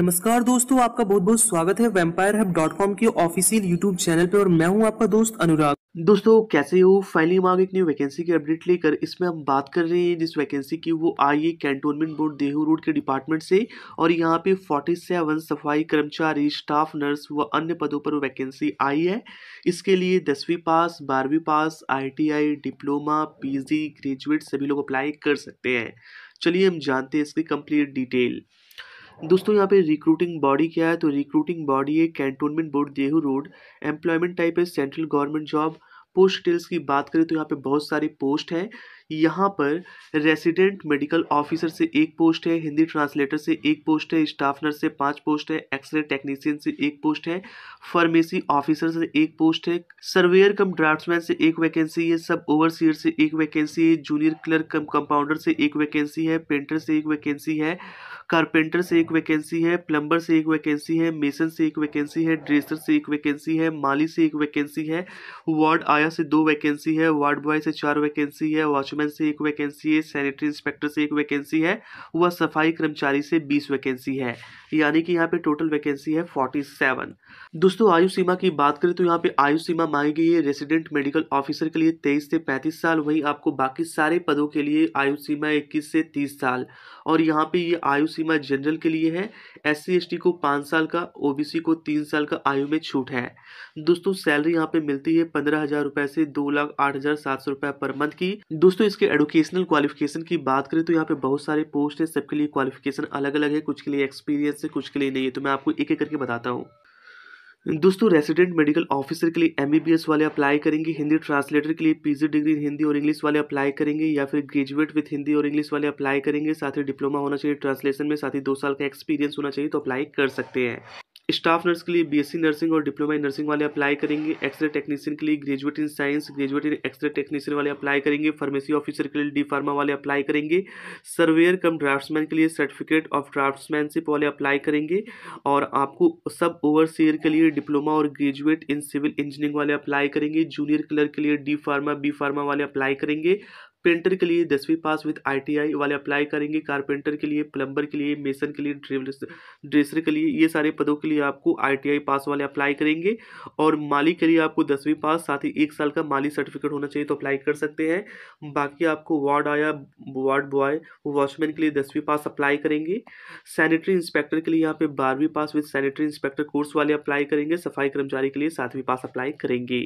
नमस्कार दोस्तों आपका बहुत बहुत स्वागत है वेम्पायर हब डॉट कॉम के ऑफिशियल यूट्यूब चैनल पे और मैं हूं आपका दोस्त अनुराग दोस्तों कैसे हो फाइनली मांग एक न्यू वैकेंसी की अपडेट लेकर इसमें हम बात कर रहे हैं जिस वैकेंसी की वो आई है कैंटोनमेंट बोर्ड देहू रोड के डिपार्टमेंट से और यहाँ पे फोर्टी सेवन सफाई कर्मचारी स्टाफ नर्स व अन्य पदों पर वैकेंसी आई है इसके लिए दसवीं पास बारहवीं pass I diploma P graduate सभी लोग अप्लाई कर सकते हैं चलिए हम जानते हैं इसकी कम्प्लीट डिटेल दोस्तों यहाँ पे रिक्रूटिंग बॉडी क्या है तो रिक्रूटिंग बॉडी है cantonment board Dehu road employment type है central government job post details की बात करें तो यहाँ पे बहुत सारी पोस्ट है यहाँ पर रेसिडेंट मेडिकल ऑफिसर से एक पोस्ट है हिंदी ट्रांसलेटर से एक पोस्ट है स्टाफ नर्स से पांच पोस्ट है एक्सरे टेक्नीशियन से एक पोस्ट है फार्मेसी ऑफिसर से एक पोस्ट है सर्वेयर कम ड्राफ्टमैन से एक वैकेंसी है सब ओवरसीयर से एक वैकेंसी है जूनियर क्लर्क कम कंपाउंडर से एक वैकेंसी है पेंटर से एक वैकेंसी है कारपेंटर से एक वैकेंसी है प्लम्बर से एक वैकेंसी है मेसन से एक वैकेंसी है ड्रेसर से एक वैकेंसी है माली से एक वैकेंसी है वार्ड आया से दो वैकेंसी है वार्ड बॉय से चार वैकेंसी है वॉचमैन वॉचमैन से एक वैकेंसी है सैनिटरी इंस्पेक्टर से एक वैकेंसी है व सफाई कर्मचारी से बीस वैकेंसी है यानी कि यहाँ पे टोटल वैकेंसी है फोर्टी सेवन दोस्तों आयु सीमा की बात करें तो यहाँ पे आयु सीमा मांगी गई है रेसिडेंट मेडिकल ऑफिसर के लिए तेईस से पैंतीस साल वहीं आपको बाकी सारे पदों के लिए आयु सीमा इक्कीस से तीस साल और यहाँ पे ये आयु सीमा जनरल के लिए है एस सी को पाँच साल का ओ को तीन साल का आयु में छूट है दोस्तों सैलरी यहाँ पे मिलती है पंद्रह हजार रुपए से दो लाख आठ हजार सात सौ रुपए पर मंथ की दोस्तों इसके एडुकेशनल क्वालिफिकेशन की बात करें तो यहाँ पे बहुत सारे पोस्ट है सबके लिए क्वालिफिकेशन अलग अलग है कुछ के लिए एक्सपीरियंस है कुछ के लिए नहीं है तो मैं आपको एक एक करके बताता हूँ दोस्तों रेसिडेंट मेडिकल ऑफिसर के लिए एमबीबीएस वाले अप्लाई करेंगे हिंदी ट्रांसलेटर के लिए पीजी डिग्री इन हिंदी और इंग्लिश वाले अप्लाई करेंगे या फिर ग्रेजुएट विथ हिंदी और इंग्लिश वाले अप्लाई करेंगे साथ ही डिप्लोमा होना चाहिए ट्रांसलेशन में साथ ही दो साल का एक्सपीरियंस होना चाहिए तो अप्लाई कर सकते हैं स्टाफ नर्स के लिए बीएससी नर्सिंग और डिप्लोमा इन नर्सिंग वाले अप्लाई करेंगे एक्सरे टेक्नीशियन के लिए graduate in science graduate in x-ray technician वाले अप्लाई करेंगे फार्मेसी ऑफिसर के लिए डी फार्मा वाले अप्लाई करेंगे सर्वेयर कम ड्राफ्ट्समैन के लिए सर्टिफिकेट ऑफ ड्राफ्ट्समैनशिप वाले अप्लाई करेंगे और आपको सब ओवरसीयर के लिए डिप्लोमा और ग्रेजुएट इन सिविल इंजीनियरिंग वाले अप्लाई करेंगे जूनियर क्लर्क के लिए डी फार्मा बी फार्मा वाले अप्लाई करेंगे पेंटर के लिए दसवीं पास विद आईटीआई वाले अप्लाई करेंगे कारपेंटर के लिए प्लम्बर के लिए मेसन के लिए ड्रेसर के लिए ये सारे पदों के लिए आपको आईटीआई पास वाले अप्लाई करेंगे और माली के लिए आपको दसवीं पास साथ ही एक साल का माली सर्टिफिकेट होना चाहिए तो अप्लाई कर सकते हैं बाकी आपको वार्ड आया वार्ड बॉय वॉचमैन के लिए दसवीं पास अप्लाई करेंगे सैनिटरी इंस्पेक्टर के लिए यहाँ पे बारहवीं pass with sanitary inspector course वाले अप्लाई करेंगे सफाई कर्मचारी के लिए सातवीं पास अप्लाई करेंगे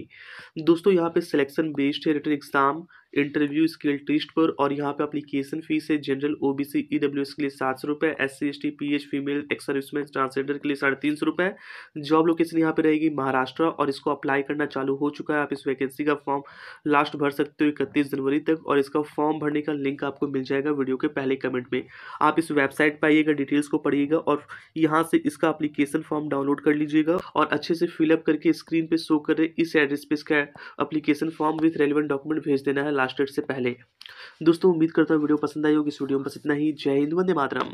दोस्तों यहाँ पे सिलेक्शन बेस्ड है written exam interview skill test पर और यहाँ पे अप्लीकेशन फीस है जनरल ओबीसी ईडब्ल्यू के लिए सात सौ रुपये S C S T P H female ex serviceman transgender के लिए साढ़े तीन सौ रुपये जॉब लोकेशन यहाँ पे रहेगी महाराष्ट्र और इसको अप्लाई करना चालू हो चुका है आप इस वैकेंसी का फॉर्म लास्ट भर सकते हो इकतीस जनवरी तक और इसका फॉर्म भरने का लिंक आपको मिल जाएगा वीडियो के पहले कमेंट में आप इस वेबसाइट पर आइएगा डिटेल्स को पढ़िएगा और यहाँ से इसका अप्लीकेशन फॉर्म डाउनलोड कर लीजिएगा और अच्छे से फिलअप करके स्क्रीन पर शो कर रहे इस एड्रेस पर इसका application form with relevant document भेज देना है लास्ट डेट से पहले दोस्तों उम्मीद करता हूँ वीडियो पसंद आई होगी इस वीडियो में बस इतना ही जय हिंद वंदे मातरम